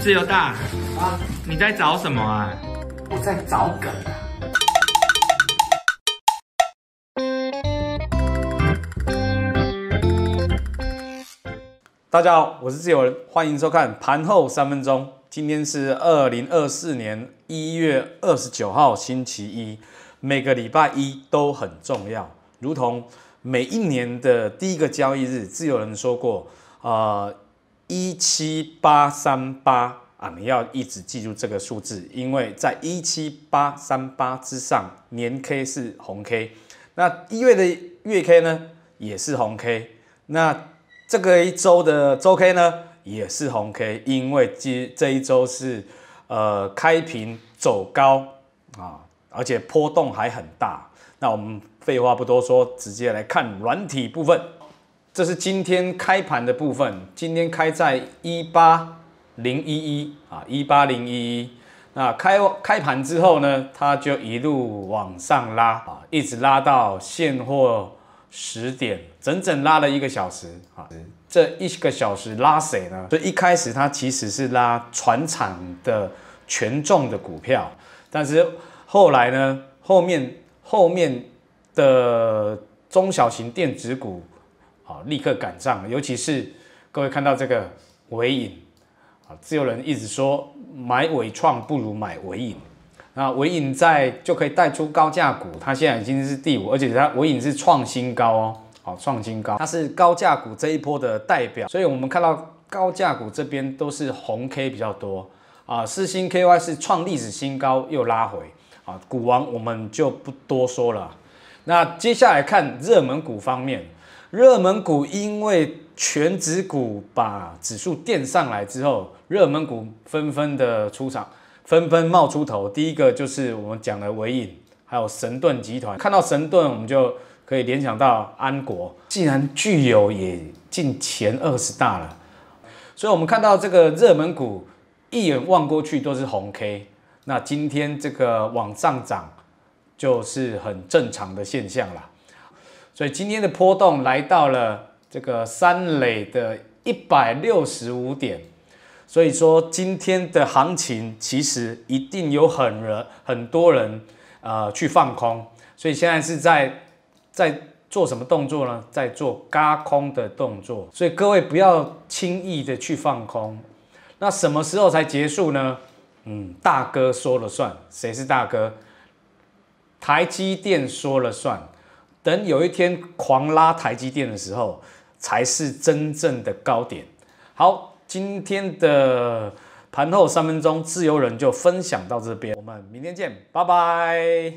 自由大啊！你在找什么啊？我在找梗啊！大家好，我是自由人，欢迎收看盘后三分钟。今天是二零二四年一月二十九号，星期一。每个礼拜一都很重要，如同每一年的第一个交易日。自由人说过啊。一七八三八啊，你要一直记住这个数字，因为在一七八三八之上，年 K 是红 K，那一月的月 K 呢也是红 K，那这个一周的周 K 呢也是红 K，因为这这一周是呃开平走高啊，而且波动还很大。那我们废话不多说，直接来看软体部分。这是今天开盘的部分，今天开在一八零一一啊，一八零一一。那开开盘之后呢，它就一路往上拉啊，一直拉到现货十点，整整拉了一个小时啊。这一个小时拉谁呢？所以一开始它其实是拉船厂的权重的股票，但是后来呢，后面后面的中小型电子股。好，立刻赶上，尤其是各位看到这个尾影啊，自由人一直说买尾创不如买尾影，那尾影在就可以带出高价股，它现在已经是第五，而且它尾影是创新高哦，好创新高，它是高价股这一波的代表，所以我们看到高价股这边都是红 K 比较多啊，四星 KY 是创历史新高又拉回，啊，股王我们就不多说了，那接下来看热门股方面。热门股因为全指股把指数垫上来之后，热门股纷纷的出场，纷纷冒出头。第一个就是我们讲的尾影，还有神盾集团。看到神盾，我们就可以联想到安国，既然具有也进前二十大了，所以我们看到这个热门股一眼望过去都是红 K，那今天这个往上涨就是很正常的现象了。所以今天的波动来到了这个三垒的一百六十五点，所以说今天的行情其实一定有很多很多人呃去放空，所以现在是在在做什么动作呢？在做嘎空的动作，所以各位不要轻易的去放空。那什么时候才结束呢？嗯，大哥说了算，谁是大哥？台积电说了算。等有一天狂拉台积电的时候，才是真正的高点。好，今天的盘后三分钟自由人就分享到这边，我们明天见，拜拜。